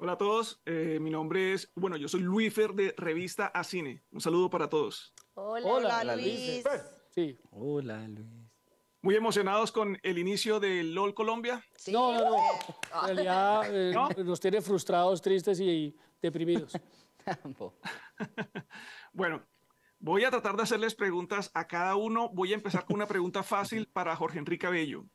Hola a todos, eh, mi nombre es, bueno, yo soy Fer de Revista a Cine. Un saludo para todos. Hola, Luis. Pues, sí. Hola Luis. Muy emocionados con el inicio de LOL Colombia. No, no, eh, no. nos tiene frustrados, tristes y, deprimidos. bueno, voy a tratar de hacerles preguntas a cada uno. Voy a empezar con una pregunta fácil para Jorge Enrique Cabello.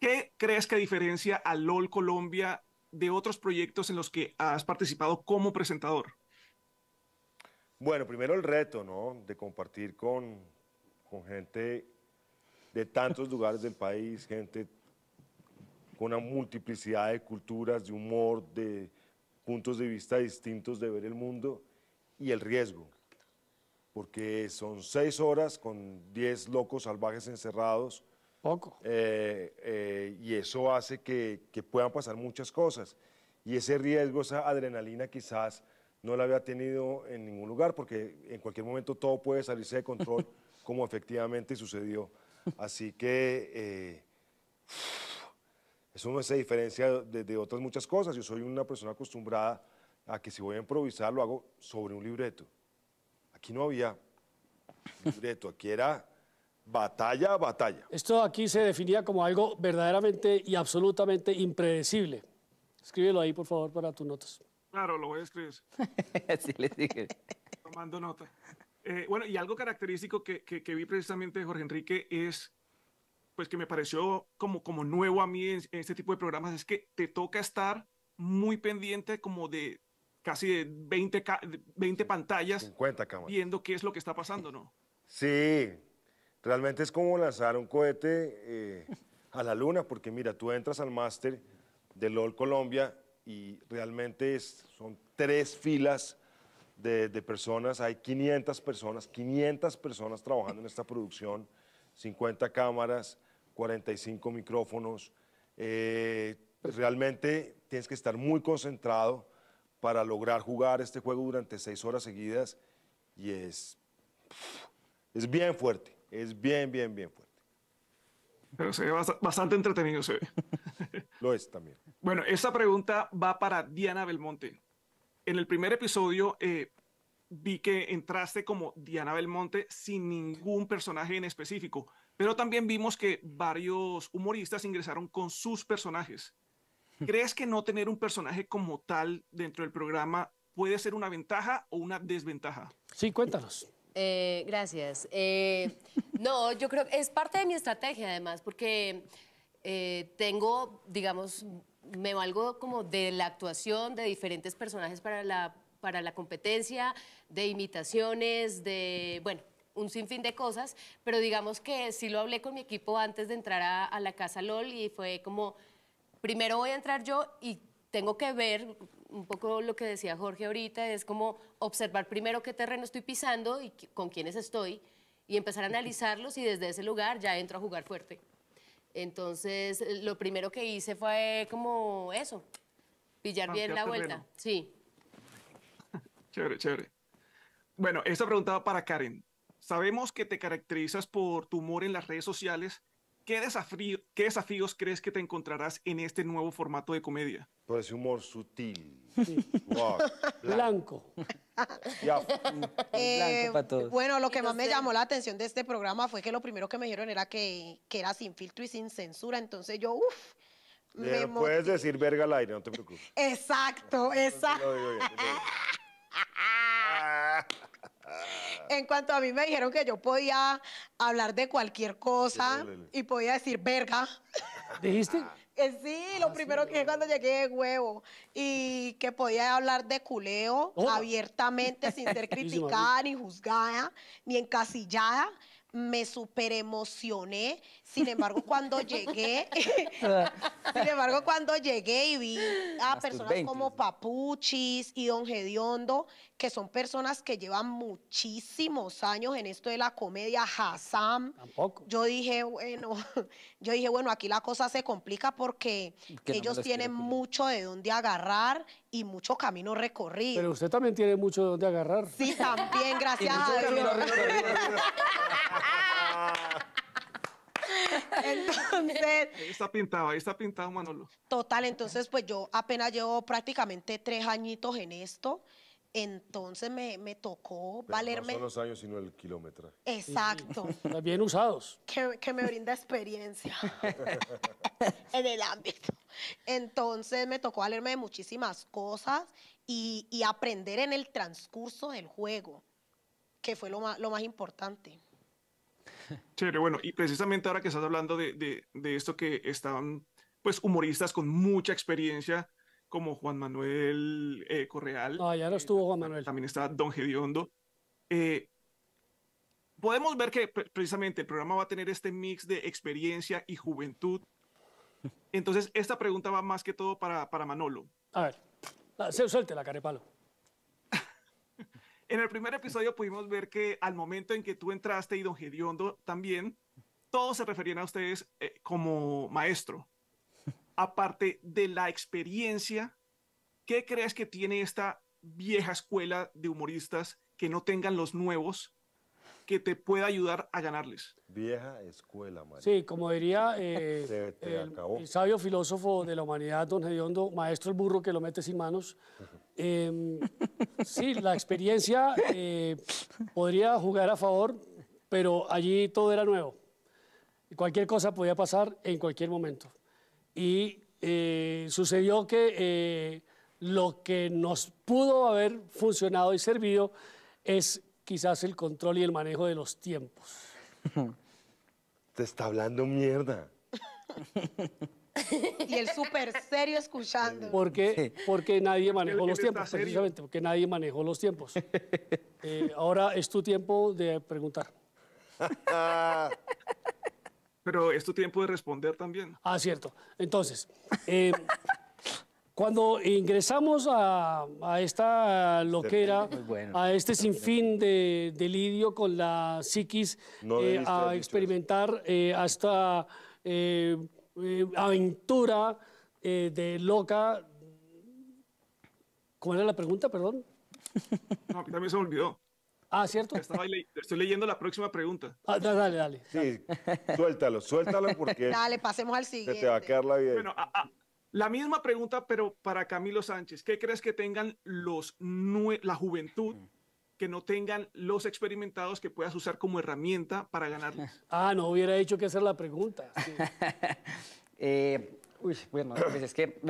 ¿Qué crees que diferencia a LOL Colombia de otros proyectos en los que has participado como presentador? Bueno, primero el reto, ¿no? De compartir con, con gente de tantos lugares del país, gente con una multiplicidad de culturas, de humor, de puntos de vista distintos de ver el mundo y el riesgo. Porque son seis horas con diez locos salvajes encerrados poco. Eh, eh, y eso hace que, puedan pasar muchas cosas. Y ese riesgo, esa adrenalina quizás no la había tenido en ningún lugar, porque en cualquier momento todo puede salirse de control, como efectivamente sucedió. Así que eh, eso no se diferencia de, de otras muchas cosas. Yo soy una persona acostumbrada a que si voy a improvisar lo hago sobre un libreto. Aquí no había libreto, aquí era batalla batalla. Esto aquí se definía como algo verdaderamente y absolutamente impredecible. Escríbelo ahí, por favor, para tus notas. Claro, lo voy a escribir. Así le dije. Tomando nota. Eh, bueno, y algo característico que, vi precisamente Jorge Enrique es, pues que me pareció como, nuevo a mí en, este tipo de programas, es que te toca estar muy pendiente como de casi de 20, pantallas viendo qué es lo que está pasando, ¿no? Sí, Realmente es como lanzar un cohete eh, a la luna, porque mira, tú entras al máster de LOL Colombia y realmente son tres filas de, personas, hay 500 personas, 500 personas trabajando en esta producción, 50 cámaras, 45 micrófonos. Eh, pues realmente tienes que estar muy concentrado para lograr jugar este juego durante seis horas seguidas y es, es bien fuerte. Es bien, bien, bien fuerte. Pero se ve bastante entretenido, se Lo es también. Bueno, esta pregunta va para Diana Belmonte. En el primer episodio eh, vi que entraste como Diana Belmonte sin ningún personaje en específico, pero también vimos que varios humoristas ingresaron con sus personajes. ¿Crees que no tener un personaje como tal dentro del programa puede ser una ventaja o una desventaja? Sí, cuéntanos. Eh, gracias. Eh, no, yo creo que es parte de mi estrategia además, porque eh, tengo, digamos, me valgo como de la actuación de diferentes personajes para la, para la competencia, de imitaciones, de, bueno, un sinfín de cosas, pero digamos que sí lo hablé con mi equipo antes de entrar a la casa LOL y fue como, primero voy a entrar yo y tengo que ver, un poco lo que decía Jorge ahorita, es como observar primero qué terreno estoy pisando y con quiénes estoy y empezar a analizarlos y desde ese lugar ya entro a jugar fuerte. Entonces, lo primero que hice fue como eso, pillar ah, bien la vuelta. Sí. Chévere, chévere. Bueno, esta pregunta para Karen. Sabemos que te caracterizas por tu humor en las redes sociales. ¿Qué, ¿Qué desafíos crees que te encontrarás en este nuevo formato de comedia? Por ese humor sutil, blanco. Eh, bueno, lo que más me llamó la atención de este programa fue que lo primero que me dijeron era que, era sin filtro y sin censura. Entonces yo, uff. puedes decir verga al aire, no te preocupes. Exacto, exacto. en cuanto a mí me dijeron que yo podía hablar de cualquier cosa y podía decir verga. ¿Dijiste? Eh, sí, ah, lo primero que es cuando llegué huevo. Y que podía hablar de culeo oh. abiertamente sin ser criticada, ni juzgada, ni encasillada me super emocioné. Sin embargo, cuando llegué, sin embargo, cuando llegué y vi a personas como Papuchis y Don Gediondo, que son personas que llevan muchísimos años en esto de la comedia, Hassam. Yo dije, bueno, yo dije, bueno, aquí la cosa se complica porque ellos tienen mucho de dónde agarrar y mucho camino recorrido. Pero usted también tiene mucho donde agarrar. Sí, también, gracias a Dios. Entonces. Ahí está pintado, ahí está pintado, Manolo. Total, entonces, pues yo apenas llevo prácticamente tres añitos en esto. Entonces me, tocó valerme. No son los años, sino el kilómetro. Exacto. Bien usados. que me brinda experiencia en el ámbito. Entonces me tocó valerme de muchísimas cosas y, aprender en el transcurso del juego, que fue lo más, importante. Chévere, bueno, y precisamente ahora que estás hablando de, esto que están, pues, humoristas con mucha experiencia, como Juan Manuel eh, Correal. Ah, ya no estuvo Juan Manuel. También está Don Gediondo. Eh, podemos ver que precisamente el programa va a tener este mix de experiencia y juventud entonces, esta pregunta va más que todo para, para Manolo. A ver, se ah, suelte la carepalo. en el primer episodio pudimos ver que al momento en que tú entraste y don Gediondo también, todos se referían a ustedes eh, como maestro. Aparte de la experiencia, ¿qué crees que tiene esta vieja escuela de humoristas que no tengan los nuevos que te pueda ayudar a ganarles. Vieja escuela, María. Sí, como diría eh, el, sabio filósofo de la humanidad, don Hediondo, maestro el burro que lo mete sin manos. Em, sí, la experiencia eh, podría jugar a favor, pero allí todo era nuevo. Cualquier cosa podía pasar en cualquier momento. Y eh, sucedió que lo que nos pudo haber funcionado y servido es quizás el control y el manejo de los tiempos. Te está hablando mierda. y el súper serio escuchando. Por qué? porque nadie manejó los tiempos, precisamente, porque nadie manejó los tiempos. Eh, ahora es tu tiempo de preguntar. Pero es tu tiempo de responder también. Ah, cierto. Entonces, eh, Cuando ingresamos a, esta loquera, a este sinfín de delirio con la psiquis, eh, a experimentar eh, esta eh, aventura de loca. ¿Cuál era la pregunta, perdón? No, también se me olvidó. Ah, ¿cierto? estoy leyendo la próxima pregunta. Ah, dale, dale. Sí, suéltalo, suéltalo porque... Dale, pasemos al siguiente. Se te va a quedar la vida. Bueno, la misma pregunta, pero para Camilo Sánchez, ¿qué crees que tengan los la juventud que no tengan los experimentados que puedas usar como herramienta para ganarles? Ah, no hubiera dicho que hacer la pregunta. Eh, uy, pues bueno, es que,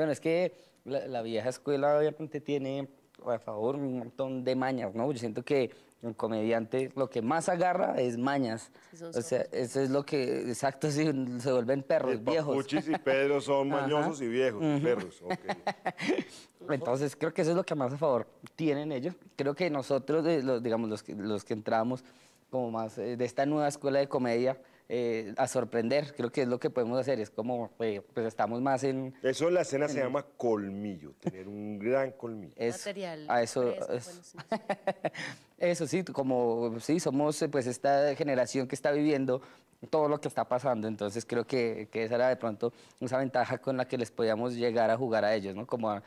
la, la vieja escuela obviamente tiene a favor un montón de mañas, ¿no? Yo siento que un comediante lo que más agarra es mañas. O sea, eso es lo que, exacto, se vuelven perros viejos. Papuchis y son mañosos y viejos, perros. Entonces, creo que eso es lo que más a favor tienen ellos. Creo que nosotros, eh, los, digamos, los que entramos como más eh, de esta nueva escuela de comedia, eh, a sorprender. Creo que es lo que podemos hacer, es como, eh, pues estamos más en... Eso en la escena se llama colmillo, tener un gran colmillo. Material. A eso, eso. sí, como sí, somos eh, pues esta generación que está viviendo todo lo que está pasando. Entonces creo que, que, esa era de pronto esa ventaja con la que les podíamos llegar a jugar a ellos, ¿no? Como a,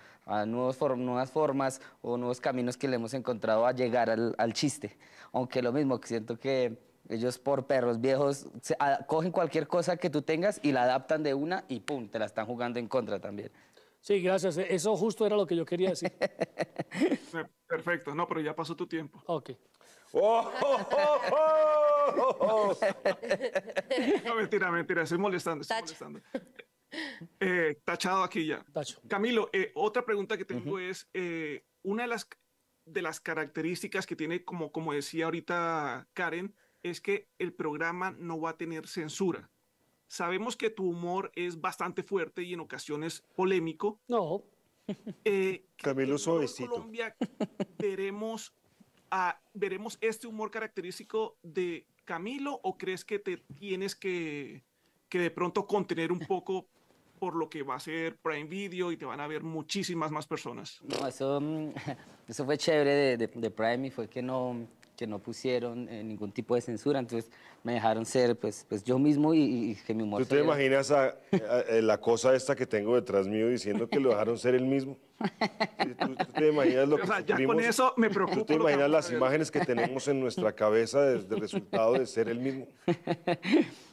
nuevos nuevas formas o nuevos caminos que le hemos encontrado a llegar al, al chiste. Aunque lo mismo, que siento que ellos por perros viejos cogen cualquier cosa que tú tengas y la adaptan de una y pum, te la están jugando en contra también. Sí, gracias. E, eso justo era lo que yo quería decir. Perfecto, no, pero ya pasó tu tiempo. Ok. Oh, oh, oh, no, mentira, mentira, estoy molestando. Estoy molestando. Eh, tachado aquí ya. Camilo, eh, otra pregunta que tengo es, eh, una de las, de las características que tiene, como, como decía ahorita Karen, es que el programa no va a tener censura. Sabemos que tu humor es bastante fuerte y en ocasiones polémico. No. Eh, Camilo Suavecito. En Colombia veremos, a, veremos este humor característico de Camilo o crees que te tienes que, que de pronto contener un poco por lo que va a ser Prime Video y te van a ver muchísimas más personas. No, eso, mm, eso fue chévere de, de, de Prime y fue que no, que no pusieron eh, ningún tipo de censura, entonces me dejaron ser pues, pues yo mismo y, que mi humor... ¿Tú te imaginas eh, la cosa esta que tengo detrás mío diciendo que lo dejaron ser el mismo? ¿Tú, te imaginas lo que o sea, ya con eso me preocupa. ¿Tú te imaginas las imágenes que tenemos en nuestra cabeza del de resultado de ser el mismo?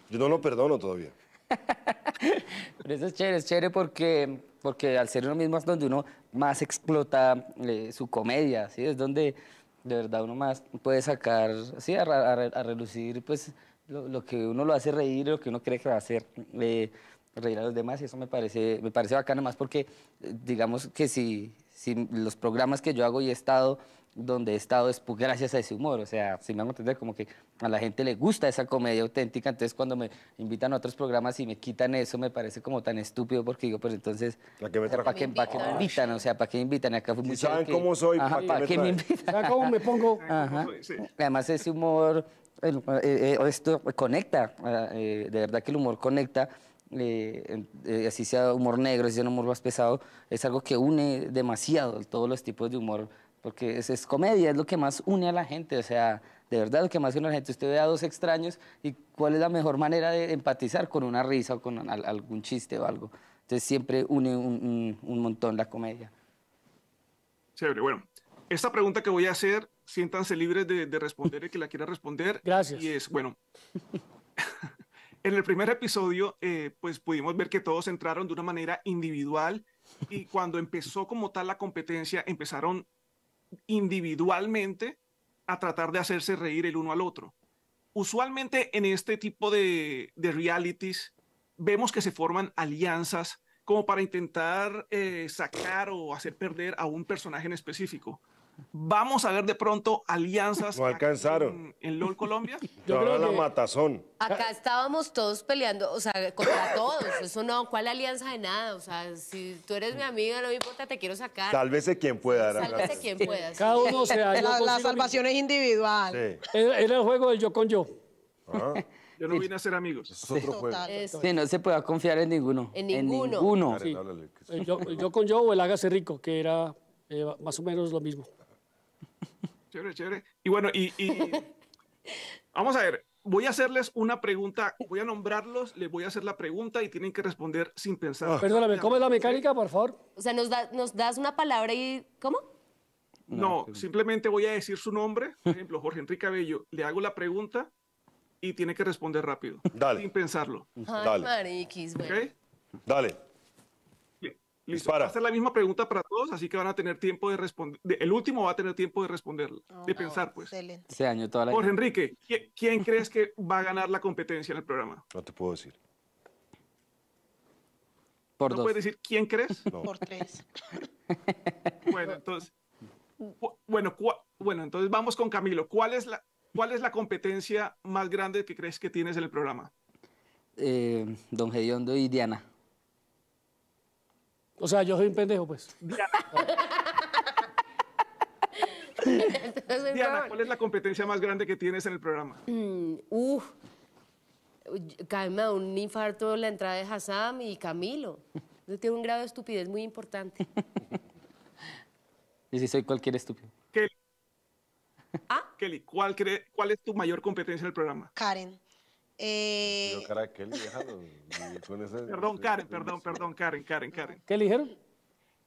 Yo no lo perdono todavía. Pero eso es chévere, es chévere porque, porque al ser uno mismo es donde uno más explota eh, su comedia, ¿sí? Es donde de verdad uno más puede sacar, sí, a, relucir pues lo, que uno lo hace reír, lo que uno cree que va a hacer eh, reír a los demás y eso me parece, me parece bacano más porque eh, digamos que si, si los programas que yo hago y he estado donde he estado es gracias a ese humor. O sea, si me hago entender, como que a la gente le gusta esa comedia auténtica. Entonces, cuando me invitan a otros programas y me quitan eso, me parece como tan estúpido porque digo, pues entonces, ¿para qué me invitan? O sea, ¿para qué me invitan? Acá si ¿Saben cómo soy? ¿Para qué me invitan? ¿Saben cómo me pongo? Además, ese humor, eh, eh, esto conecta. Ah, eh, de verdad que el humor conecta. así sea humor negro, así sea un humor más pesado, es algo que une demasiado todos los tipos de humor porque es, es, comedia, es lo que más une a la gente, o sea, de verdad lo que más une a la gente. Usted ve a dos extraños y cuál es la mejor manera de empatizar con una risa o con algún chiste o algo. Entonces siempre une un, un, montón la comedia. Chévere, bueno, esta pregunta que voy a hacer, siéntanse libres de, responder el que la quiera responder. Gracias. Y es, bueno, en el primer episodio, eh, pues pudimos ver que todos entraron de una manera individual y cuando empezó como tal la competencia, empezaron individualmente a tratar de hacerse reír el uno al otro. Usualmente en este tipo de, realities vemos que se forman alianzas como para intentar eh, sacar o hacer perder a un personaje en específico. Vamos a ver de pronto alianzas. No alcanzaron. En, Colombia. Yo creo la matazón. Acá estábamos todos peleando, o sea, contra todos. Eso no, ¿cuál alianza de nada? O sea, si tú eres mi amiga, no me importa, te quiero sacar. tal vez quien pueda. tal quien pueda. Cada uno se La, salvación es individual. Era el, juego del yo con yo. Ah. Yo no vine a ser amigos. Es otro juego. Sí, no se puede confiar en ninguno. En ninguno. Yo, con yo o el hágase rico, que era eh, más o menos lo mismo. Chévere, chévere. Y bueno, y, vamos a ver, voy a hacerles una pregunta, voy a nombrarlos, les voy a hacer la pregunta y tienen que responder sin pensar. Ah. Perdóname, ¿cómo es la mecánica, por favor? O sea, nos, das una palabra y ¿cómo? No, simplemente voy a decir su nombre, por ejemplo, Jorge Enrique Cabello, le hago la pregunta y tiene que responder rápido, sin pensarlo. Dale. Mariquis, Dale. Listo. Para. Va a ser la misma pregunta para todos, así que van a tener tiempo de responder. El último va a tener tiempo de responder oh, de pensar, pues. Excelente. por Jorge Enrique, ¿quién, crees que va a ganar la competencia en el programa? No te puedo decir. Por ¿No puedes decir quién crees? Por tres. Bueno, entonces. Bueno, bueno, entonces vamos con Camilo. ¿Cuál es, la, ¿Cuál es la competencia más grande que crees que tienes en el programa? Eh, don Gediondo y Diana. O sea, yo soy un pendejo, pues. Diana, ¿cuál es la competencia más grande que tienes en el programa? Mm, uf, da un infarto la entrada de Hassam y Camilo. Yo tengo un grado de estupidez muy importante. Y si soy cualquier estúpido. Kelly. ¿Ah? Kelly, ¿cuál, ¿cuál es tu mayor competencia en el programa? Karen. Eh, perdón, Karen, perdón, perdón, Karen, Karen, Karen. ¿Qué eligieron?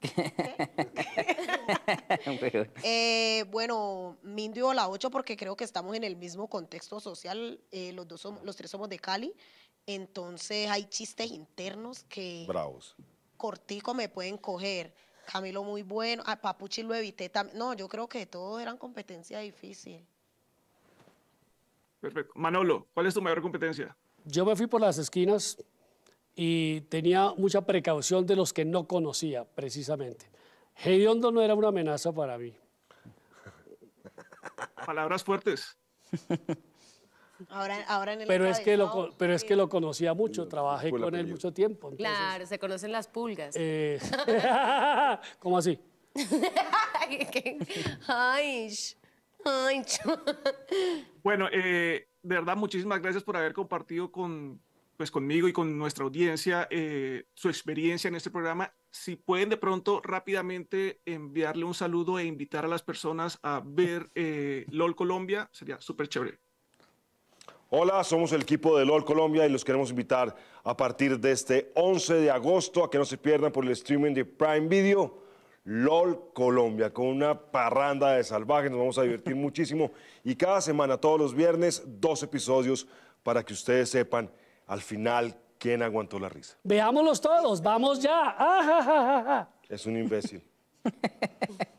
eh, bueno, Mindio la 8 porque creo que estamos en el mismo contexto social, eh, los, dos los tres somos de Cali, entonces hay chistes internos que... Bravos. Cortico me pueden coger, Camilo muy bueno, a ah, Papuchi lo evité también, no, yo creo que todos eran competencia difícil. Perfecto. Manolo, ¿cuál es tu mayor competencia? Yo me fui por las esquinas y tenía mucha precaución de los que no conocía, precisamente. Hediondo no era una amenaza para mí. Palabras fuertes. Ahora, en el pero, es que lo, pero es que lo conocía mucho, trabajé con él mucho tiempo. claro, se conocen las pulgas. Eh, ¿Cómo así? Ay, bueno, eh, de verdad, muchísimas gracias por haber compartido con, pues, conmigo y con nuestra audiencia eh, su experiencia en este programa. Si pueden de pronto rápidamente enviarle un saludo e invitar a las personas a ver eh, LOL Colombia, sería súper chévere. Hola, somos el equipo de LOL Colombia y los queremos invitar a partir de este 11 de agosto a que no se pierdan por el streaming de Prime Video LOL Colombia, con una parranda de salvajes, nos vamos a divertir muchísimo y cada semana, todos los viernes, dos episodios para que ustedes sepan al final quién aguantó la risa. Veámoslos todos, vamos ya. Ah, es un imbécil.